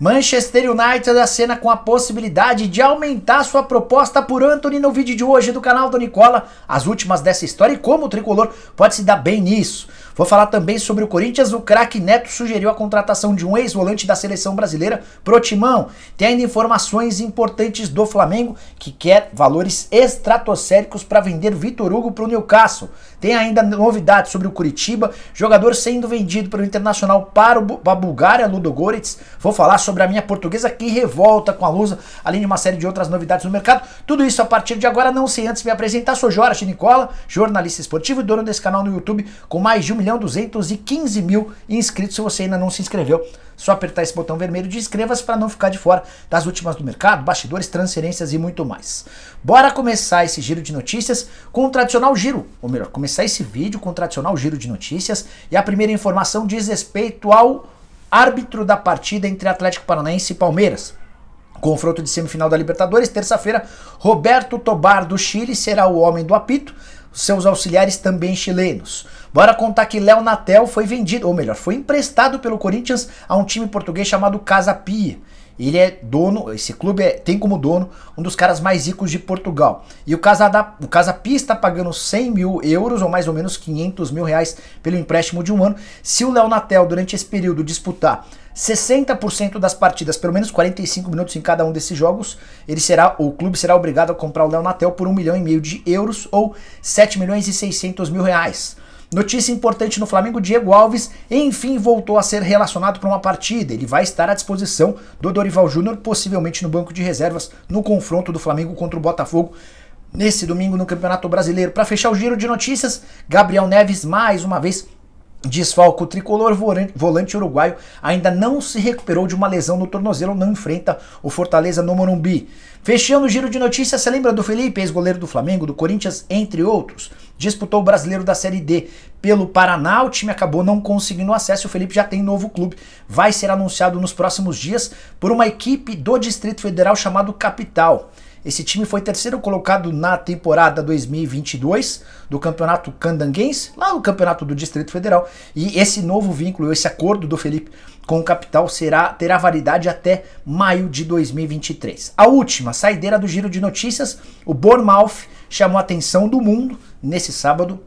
Manchester United acena com a possibilidade de aumentar sua proposta por Anthony no vídeo de hoje do canal do Nicola, as últimas dessa história e como o tricolor pode se dar bem nisso. Vou falar também sobre o Corinthians, o craque Neto sugeriu a contratação de um ex-volante da seleção brasileira pro Timão. Tem ainda informações importantes do Flamengo, que quer valores estratosféricos para vender Vitor Hugo para o Newcastle. Tem ainda novidades sobre o Curitiba, jogador sendo vendido pelo Internacional para o, a Bulgária, Ludogorets. Vou falar sobre sobre a minha portuguesa que revolta com a Lusa, além de uma série de outras novidades no mercado. Tudo isso a partir de agora, não sei antes me apresentar. Sou Jorge Nicola, jornalista esportivo e dono desse canal no YouTube com mais de 1 milhão 215 mil inscritos. Se você ainda não se inscreveu, só apertar esse botão vermelho de inscreva-se para não ficar de fora das últimas do mercado, bastidores, transferências e muito mais. Bora começar esse giro de notícias com o tradicional giro, ou melhor, começar esse vídeo com o tradicional giro de notícias e a primeira informação diz respeito ao árbitro da partida entre Atlético Paranaense e Palmeiras. Confronto de semifinal da Libertadores, terça-feira, Roberto Tobar do Chile será o homem do apito, seus auxiliares também chilenos. Bora contar que Léo Natel foi vendido, ou melhor, foi emprestado pelo Corinthians a um time português chamado Casa Pia. Ele é dono, esse clube é, tem como dono um dos caras mais ricos de Portugal. E o Casada, o Casapi está pagando 100 mil euros, ou mais ou menos 500 mil reais, pelo empréstimo de um ano. Se o Léo Natel, durante esse período, disputar 60% das partidas, pelo menos 45 minutos em cada um desses jogos, ele será, o clube será obrigado a comprar o Léo Natel por 1 milhão e meio de euros ou 7 milhões e 600 mil reais. Notícia importante no Flamengo: Diego Alves enfim voltou a ser relacionado para uma partida. Ele vai estar à disposição do Dorival Júnior, possivelmente no banco de reservas, no confronto do Flamengo contra o Botafogo nesse domingo no Campeonato Brasileiro. Para fechar o giro de notícias, Gabriel Neves mais uma vez Desfalco tricolor volante uruguaio ainda não se recuperou de uma lesão no tornozelo, não enfrenta o Fortaleza no Morumbi. Fechando o giro de notícias, você lembra do Felipe, ex-goleiro do Flamengo, do Corinthians, entre outros? Disputou o brasileiro da Série D pelo Paraná, o time acabou não conseguindo acesso. O Felipe já tem novo clube, vai ser anunciado nos próximos dias por uma equipe do Distrito Federal chamado Capital. Esse time foi terceiro colocado na temporada 2022 do Campeonato Candanguense, lá no Campeonato do Distrito Federal. E esse novo vínculo, esse acordo do Felipe com o capital será terá validade até maio de 2023. A última saideira do giro de notícias, o Bournemouth chamou a atenção do mundo nesse sábado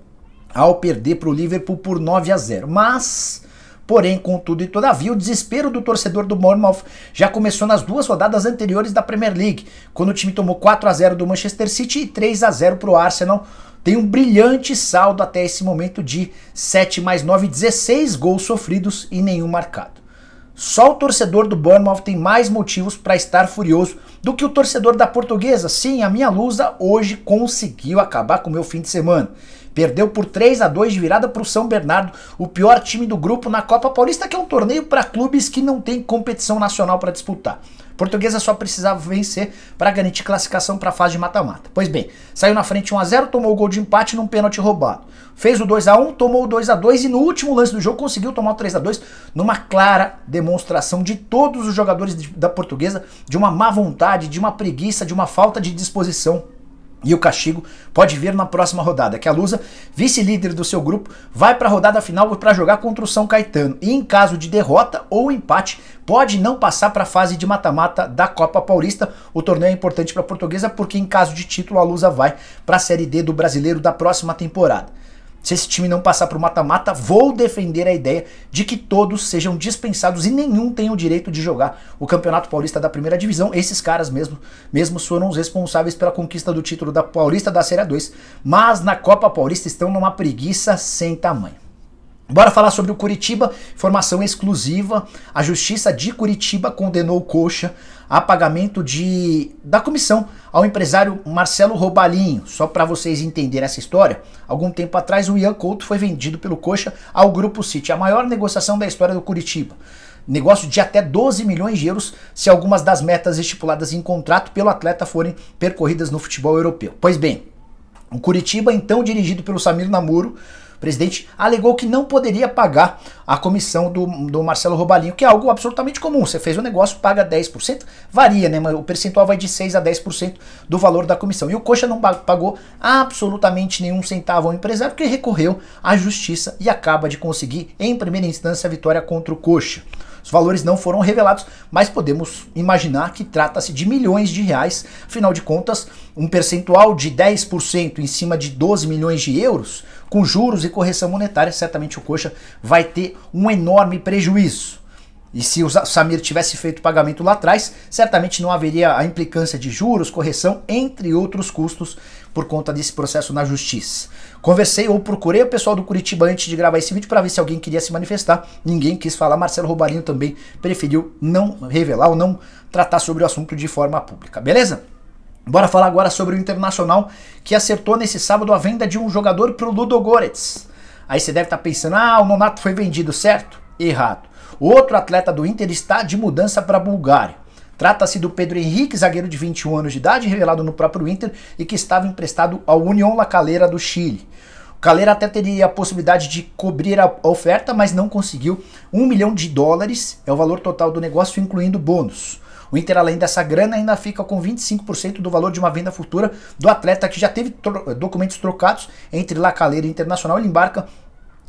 ao perder para o Liverpool por 9 a 0. Mas Porém, contudo e todavia, o desespero do torcedor do Bournemouth já começou nas duas rodadas anteriores da Premier League, quando o time tomou 4 a 0 do Manchester City e 3 a 0 para o Arsenal. Tem um brilhante saldo até esse momento de 7 mais 9, 16 gols sofridos e nenhum marcado. Só o torcedor do Bournemouth tem mais motivos para estar furioso do que o torcedor da Portuguesa. Sim, a minha Lusa hoje conseguiu acabar com o meu fim de semana. Perdeu por 3 a 2 de virada para o São Bernardo, o pior time do grupo na Copa Paulista, que é um torneio para clubes que não tem competição nacional para disputar. Portuguesa só precisava vencer para garantir classificação para a fase de mata-mata. Pois bem, saiu na frente 1 a 0, tomou o gol de empate num pênalti roubado. Fez o 2 a 1, tomou o 2 a 2 e no último lance do jogo conseguiu tomar o 3 a 2 numa clara demonstração de todos os jogadores da Portuguesa de uma má vontade, de uma preguiça, de uma falta de disposição e o castigo pode vir na próxima rodada, que a Lusa, vice-líder do seu grupo, vai para a rodada final para jogar contra o São Caetano. E em caso de derrota ou empate, pode não passar para a fase de mata-mata da Copa Paulista. O torneio é importante para a Portuguesa porque em caso de título a Lusa vai para a Série D do Brasileiro da próxima temporada. Se esse time não passar para o mata-mata, vou defender a ideia de que todos sejam dispensados e nenhum tenha o direito de jogar o Campeonato Paulista da Primeira Divisão. Esses caras mesmo, mesmo foram os responsáveis pela conquista do título da Paulista da Série 2, mas na Copa Paulista estão numa preguiça sem tamanho. Bora falar sobre o Curitiba, informação exclusiva. A Justiça de Curitiba condenou o Coxa a pagamento de da comissão ao empresário Marcelo Robalinho. Só para vocês entenderem essa história, algum tempo atrás o Ian Couto foi vendido pelo Coxa ao Grupo City, a maior negociação da história do Curitiba. Negócio de até 12 milhões de euros se algumas das metas estipuladas em contrato pelo atleta forem percorridas no futebol europeu. Pois bem, o Curitiba, então dirigido pelo Samir Namuro, presidente alegou que não poderia pagar a comissão do, do Marcelo Robalinho, que é algo absolutamente comum. Você fez um negócio, paga 10%, varia, né? Mas o percentual vai de 6% a 10% do valor da comissão. E o Coxa não pagou absolutamente nenhum centavo ao empresário, porque recorreu à justiça e acaba de conseguir, em primeira instância, a vitória contra o Coxa. Os valores não foram revelados, mas podemos imaginar que trata-se de milhões de reais. Afinal de contas, um percentual de 10% em cima de 12 milhões de euros com juros e correção monetária, certamente o Coxa vai ter um enorme prejuízo. E se o Samir tivesse feito o pagamento lá atrás, certamente não haveria a implicância de juros, correção, entre outros custos, por conta desse processo na justiça. Conversei ou procurei o pessoal do Curitiba antes de gravar esse vídeo para ver se alguém queria se manifestar. Ninguém quis falar. Marcelo Roubarinho também preferiu não revelar ou não tratar sobre o assunto de forma pública, beleza? Bora falar agora sobre o Internacional que acertou nesse sábado a venda de um jogador para o Ludo Aí você deve estar tá pensando, ah, o Nonato foi vendido, certo? Errado. O outro atleta do Inter está de mudança para a Bulgária. Trata-se do Pedro Henrique, zagueiro de 21 anos de idade, revelado no próprio Inter e que estava emprestado ao União La Calera do Chile. O Calera até teria a possibilidade de cobrir a oferta, mas não conseguiu. 1 milhão de dólares é o valor total do negócio, incluindo bônus. O Inter, além dessa grana, ainda fica com 25% do valor de uma venda futura do atleta que já teve tro eh, documentos trocados entre Lacaleira e Internacional. Ele embarca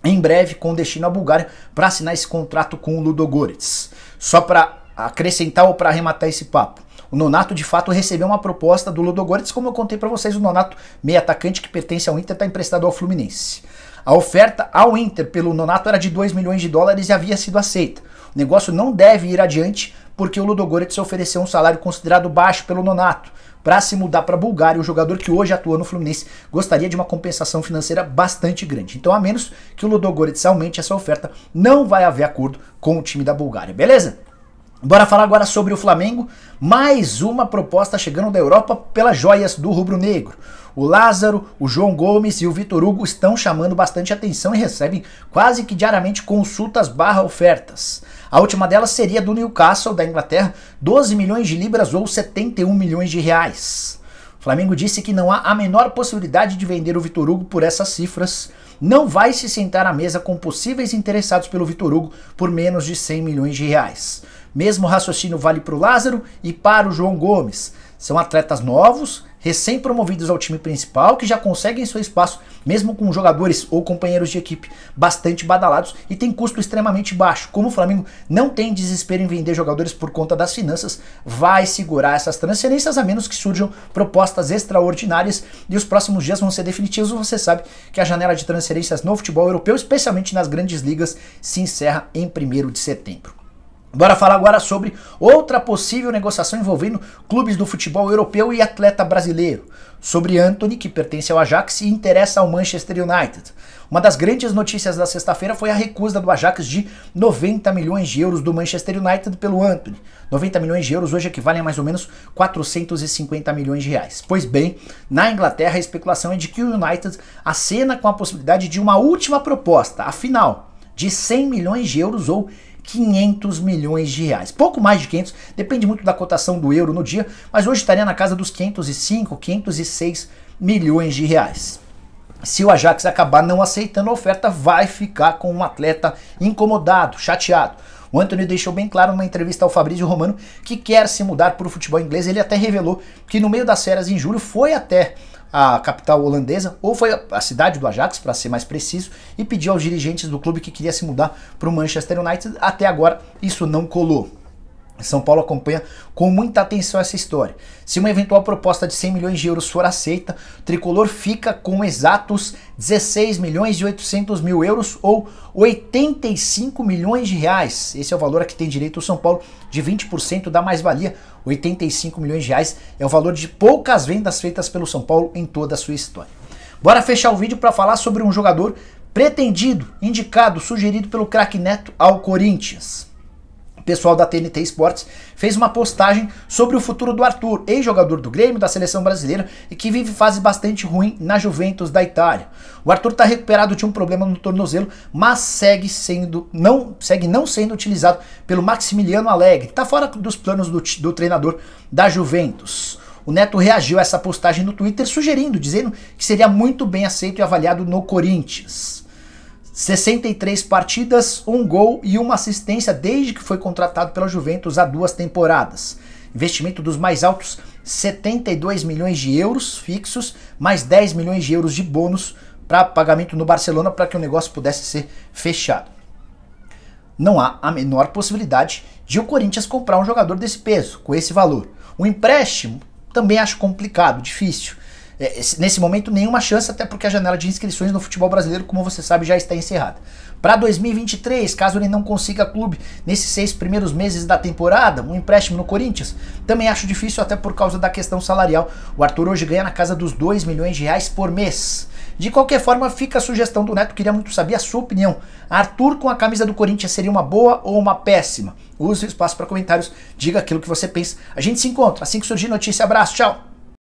em breve com destino à Bulgária para assinar esse contrato com o Ludogorets. Só para acrescentar ou para arrematar esse papo. O Nonato de fato recebeu uma proposta do Ludogorets, como eu contei para vocês, o Nonato, meio atacante que pertence ao Inter, está emprestado ao Fluminense. A oferta ao Inter pelo Nonato era de 2 milhões de dólares e havia sido aceita. O negócio não deve ir adiante porque o Ludogorets ofereceu um salário considerado baixo pelo Nonato. Para se mudar para a Bulgária, o jogador que hoje atua no Fluminense gostaria de uma compensação financeira bastante grande. Então, a menos que o Ludogorets aumente essa oferta, não vai haver acordo com o time da Bulgária, beleza? Bora falar agora sobre o Flamengo. Mais uma proposta chegando da Europa pelas joias do rubro-negro. O Lázaro, o João Gomes e o Vitor Hugo estão chamando bastante atenção e recebem quase que diariamente consultas barra ofertas. A última delas seria do Newcastle, da Inglaterra, 12 milhões de libras ou 71 milhões de reais. O Flamengo disse que não há a menor possibilidade de vender o Vitor Hugo por essas cifras. Não vai se sentar à mesa com possíveis interessados pelo Vitor Hugo por menos de 100 milhões de reais. Mesmo raciocínio vale para o Lázaro e para o João Gomes. São atletas novos, recém-promovidos ao time principal, que já conseguem seu espaço, mesmo com jogadores ou companheiros de equipe bastante badalados e tem custo extremamente baixo. Como o Flamengo não tem desespero em vender jogadores por conta das finanças, vai segurar essas transferências, a menos que surjam propostas extraordinárias e os próximos dias vão ser definitivos. Você sabe que a janela de transferências no futebol europeu, especialmente nas grandes ligas, se encerra em 1 de setembro. Bora falar agora sobre outra possível negociação envolvendo clubes do futebol europeu e atleta brasileiro. Sobre Anthony, que pertence ao Ajax e interessa ao Manchester United. Uma das grandes notícias da sexta-feira foi a recusa do Ajax de 90 milhões de euros do Manchester United pelo Anthony. 90 milhões de euros hoje equivalem a mais ou menos 450 milhões de reais. Pois bem, na Inglaterra a especulação é de que o United acena com a possibilidade de uma última proposta, afinal, de 100 milhões de euros ou 500 milhões de reais. Pouco mais de 500, depende muito da cotação do euro no dia, mas hoje estaria na casa dos 505, 506 milhões de reais. Se o Ajax acabar não aceitando a oferta, vai ficar com um atleta incomodado, chateado. O Anthony deixou bem claro numa entrevista ao Fabrício Romano que quer se mudar para o futebol inglês. Ele até revelou que no meio das férias em julho foi até a capital holandesa, ou foi a cidade do Ajax, para ser mais preciso, e pediu aos dirigentes do clube que queria se mudar para o Manchester United. Até agora, isso não colou. São Paulo acompanha com muita atenção essa história. Se uma eventual proposta de 100 milhões de euros for aceita, o tricolor fica com exatos 16 milhões e 800 mil euros ou 85 milhões de reais. Esse é o valor a que tem direito o São Paulo de 20% da mais-valia. 85 milhões de reais é o valor de poucas vendas feitas pelo São Paulo em toda a sua história. Bora fechar o vídeo para falar sobre um jogador pretendido, indicado, sugerido pelo craque Neto ao Corinthians pessoal da TNT Esportes fez uma postagem sobre o futuro do Arthur, ex-jogador do Grêmio, da seleção brasileira e que vive fase bastante ruim na Juventus da Itália. O Arthur está recuperado de um problema no tornozelo, mas segue sendo não segue não sendo utilizado pelo Maximiliano Alegre. Está fora dos planos do, do treinador da Juventus. O Neto reagiu a essa postagem no Twitter, sugerindo, dizendo que seria muito bem aceito e avaliado no Corinthians. 63 partidas, um gol e uma assistência desde que foi contratado pela Juventus há duas temporadas. Investimento dos mais altos, 72 milhões de euros fixos, mais 10 milhões de euros de bônus para pagamento no Barcelona para que o negócio pudesse ser fechado. Não há a menor possibilidade de o Corinthians comprar um jogador desse peso, com esse valor. O empréstimo também acho complicado, difícil. É, nesse momento, nenhuma chance, até porque a janela de inscrições no futebol brasileiro, como você sabe, já está encerrada. Para 2023, caso ele não consiga clube nesses seis primeiros meses da temporada, um empréstimo no Corinthians, também acho difícil, até por causa da questão salarial. O Arthur hoje ganha na casa dos 2 milhões de reais por mês. De qualquer forma, fica a sugestão do Neto, queria muito saber a sua opinião. Arthur com a camisa do Corinthians seria uma boa ou uma péssima? Use o espaço para comentários, diga aquilo que você pensa. A gente se encontra assim que surgir notícia. Abraço, tchau!